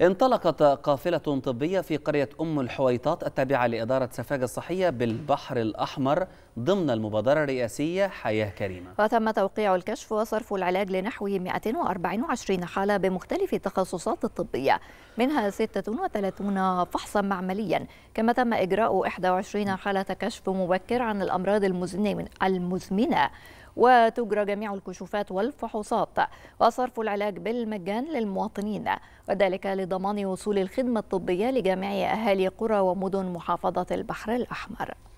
انطلقت قافلة طبية في قرية أم الحويطات التابعة لإدارة سفاجة الصحية بالبحر الأحمر ضمن المبادرة الرئاسية حياة كريمة وتم توقيع الكشف وصرف العلاج لنحو 224 حالة بمختلف التخصصات الطبية منها 36 فحصا معمليا كما تم إجراء 21 حالة كشف مبكر عن الأمراض المزمنة وتجرى جميع الكشوفات والفحوصات وصرف العلاج بالمجان للمواطنين وذلك لضمان وصول الخدمة الطبية لجميع أهالي قرى ومدن محافظة البحر الأحمر